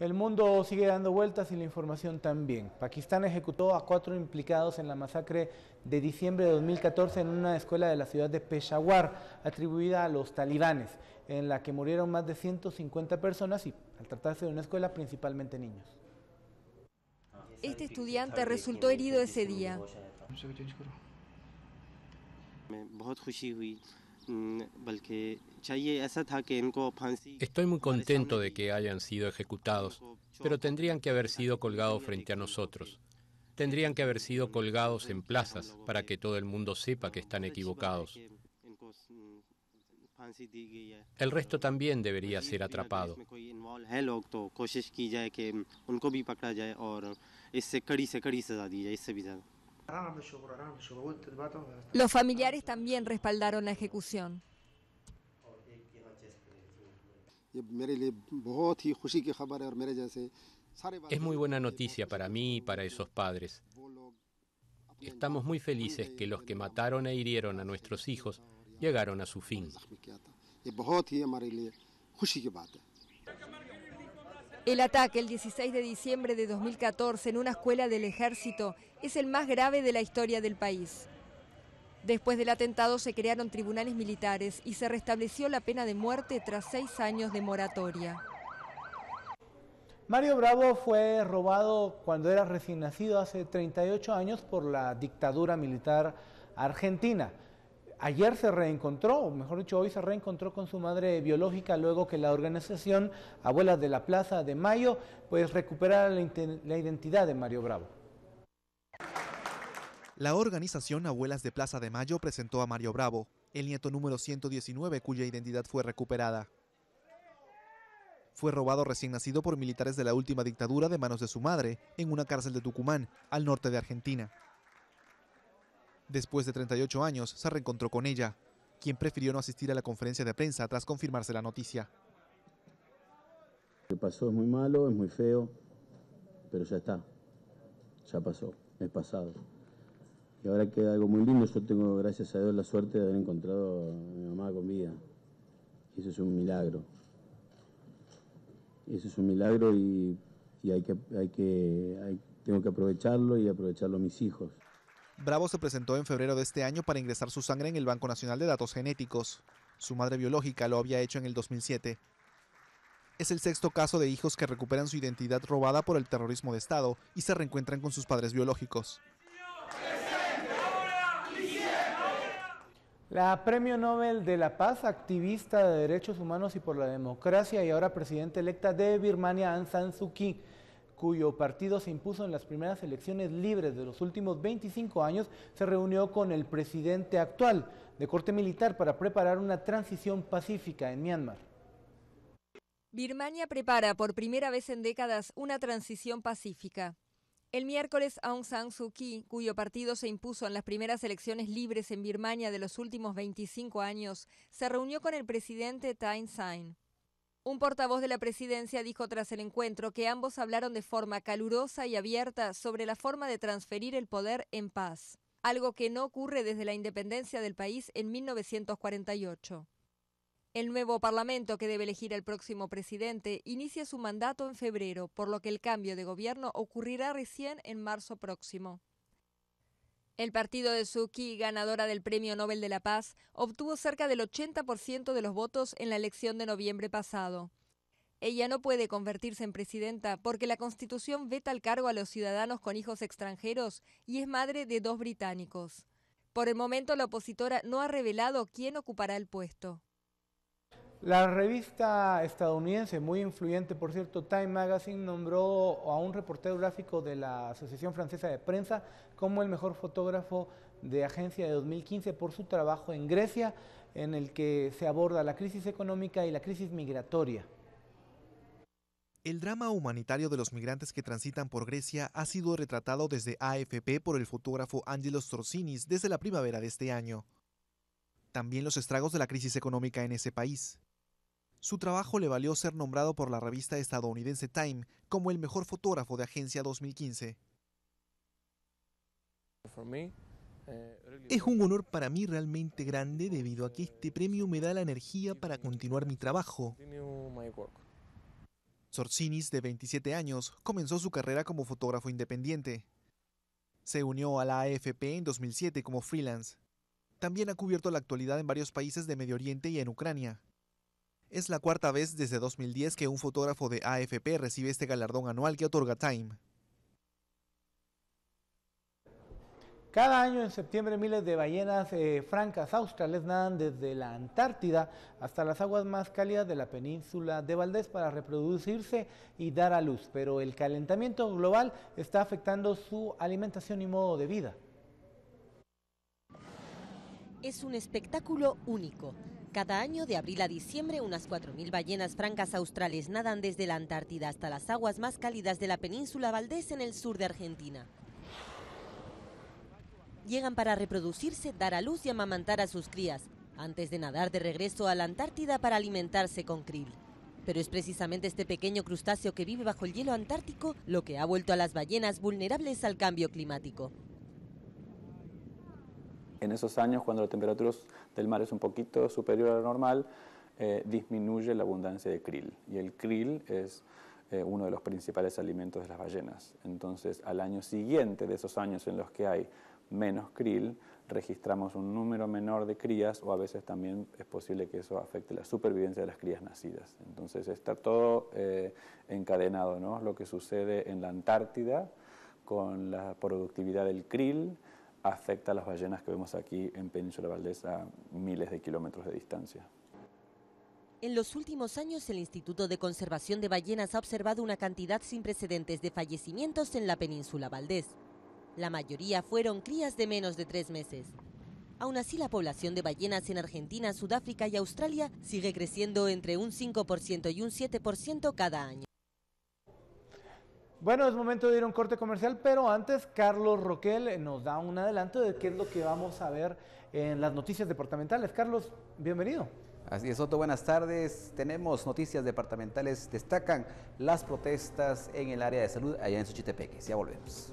El mundo sigue dando vueltas y la información también. Pakistán ejecutó a cuatro implicados en la masacre de diciembre de 2014 en una escuela de la ciudad de Peshawar, atribuida a los talibanes, en la que murieron más de 150 personas y, al tratarse de una escuela, principalmente niños. Este estudiante resultó herido ese día. Mm, estoy muy contento de que hayan sido ejecutados, pero tendrían que haber sido colgados frente a nosotros. Tendrían que haber sido colgados en plazas para que todo el mundo sepa que están equivocados. Mm, el resto también debería ser atrapado. Los familiares también respaldaron la ejecución. Es muy buena noticia para mí y para esos padres. Estamos muy felices que los que mataron e hirieron a nuestros hijos llegaron a su fin. El ataque el 16 de diciembre de 2014 en una escuela del ejército es el más grave de la historia del país. Después del atentado se crearon tribunales militares y se restableció la pena de muerte tras seis años de moratoria. Mario Bravo fue robado cuando era recién nacido hace 38 años por la dictadura militar argentina ayer se reencontró, o mejor dicho, hoy se reencontró con su madre biológica luego que la organización Abuelas de la Plaza de Mayo pues, recuperara la identidad de Mario Bravo. La organización Abuelas de Plaza de Mayo presentó a Mario Bravo, el nieto número 119 cuya identidad fue recuperada. Fue robado recién nacido por militares de la última dictadura de manos de su madre en una cárcel de Tucumán, al norte de Argentina. Después de 38 años, se reencontró con ella, quien prefirió no asistir a la conferencia de prensa tras confirmarse la noticia. Lo que pasó es muy malo, es muy feo, pero ya está, ya pasó, es pasado. Y ahora queda algo muy lindo, yo tengo, gracias a Dios, la suerte de haber encontrado a mi mamá con vida. eso es un milagro. eso es un milagro y, hay que, hay que tengo que aprovecharlo y aprovecharlo mis hijos. Bravo se presentó en febrero de este año para ingresar su sangre en el Banco Nacional de Datos Genéticos. Su madre biológica lo había hecho en el 2007. Es el sexto caso de hijos que recuperan su identidad robada por el terrorismo de Estado y se reencuentran con sus padres biológicos. La Premio Nobel de la Paz, activista de derechos humanos y por la democracia y ahora presidenta electa de Birmania, Aung San Suu Kyi, cuyo partido se impuso en las primeras elecciones libres de los últimos 25 años, se reunió con el presidente actual de corte militar para preparar una transición pacífica en Myanmar. Birmania prepara por primera vez en décadas una transición pacífica. El miércoles Aung San Suu Kyi, cuyo partido se impuso en las primeras elecciones libres en Birmania de los últimos 25 años, se reunió con el presidente Thein Sein. Un portavoz de la presidencia dijo tras el encuentro que ambos hablaron de forma calurosa y abierta sobre la forma de transferir el poder en paz, algo que no ocurre desde la independencia del país en 1948. El nuevo Parlamento que debe elegir al próximo presidente inicia su mandato en febrero, por lo que el cambio de gobierno ocurrirá recién en marzo próximo. El partido de Suki, ganadora del Premio Nobel de la Paz, obtuvo cerca del 80% de los votos en la elección de noviembre pasado. Ella no puede convertirse en presidenta porque la Constitución veta el cargo a los ciudadanos con hijos extranjeros y es madre de dos británicos. Por el momento la opositora no ha revelado quién ocupará el puesto. La revista estadounidense, muy influyente por cierto, Time Magazine, nombró a un reportero gráfico de la Asociación Francesa de Prensa como el mejor fotógrafo de agencia de 2015 por su trabajo en Grecia, en el que se aborda la crisis económica y la crisis migratoria. El drama humanitario de los migrantes que transitan por Grecia ha sido retratado desde AFP por el fotógrafo Angelos Torsinis desde la primavera de este año. También los estragos de la crisis económica en ese país. Su trabajo le valió ser nombrado por la revista estadounidense Time como el mejor fotógrafo de agencia 2015. Eh, es un honor para mí realmente grande debido a que este premio me da la energía para continuar mi trabajo. Sorcinis, de 27 años, comenzó su carrera como fotógrafo independiente. Se unió a la AFP en 2007 como freelance. También ha cubierto la actualidad en varios países de Medio Oriente y en Ucrania. Es la cuarta vez desde 2010 que un fotógrafo de AFP recibe este galardón anual que otorga Time. Cada año en septiembre miles de ballenas eh, francas australes nadan desde la Antártida hasta las aguas más cálidas de la península de Valdés para reproducirse y dar a luz, pero el calentamiento global está afectando su alimentación y modo de vida. Es un espectáculo único cada año, de abril a diciembre, unas 4.000 ballenas francas australes nadan desde la Antártida hasta las aguas más cálidas de la península Valdés en el sur de Argentina. Llegan para reproducirse, dar a luz y amamantar a sus crías, antes de nadar de regreso a la Antártida para alimentarse con krill. Pero es precisamente este pequeño crustáceo que vive bajo el hielo antártico lo que ha vuelto a las ballenas vulnerables al cambio climático. En esos años, cuando la temperatura del mar es un poquito superior a la normal, eh, disminuye la abundancia de krill. Y el krill es eh, uno de los principales alimentos de las ballenas. Entonces, al año siguiente de esos años en los que hay menos krill, registramos un número menor de crías o a veces también es posible que eso afecte la supervivencia de las crías nacidas. Entonces está todo eh, encadenado, ¿no? Lo que sucede en la Antártida con la productividad del krill, afecta a las ballenas que vemos aquí en Península Valdés a miles de kilómetros de distancia. En los últimos años, el Instituto de Conservación de Ballenas ha observado una cantidad sin precedentes de fallecimientos en la península Valdés. La mayoría fueron crías de menos de tres meses. Aún así, la población de ballenas en Argentina, Sudáfrica y Australia sigue creciendo entre un 5% y un 7% cada año. Bueno, es momento de ir a un corte comercial, pero antes Carlos Roquel eh, nos da un adelanto de qué es lo que vamos a ver en las noticias departamentales. Carlos, bienvenido. Así es, Otto, buenas tardes. Tenemos noticias departamentales. Destacan las protestas en el área de salud allá en Suchitepeque. Ya volvemos.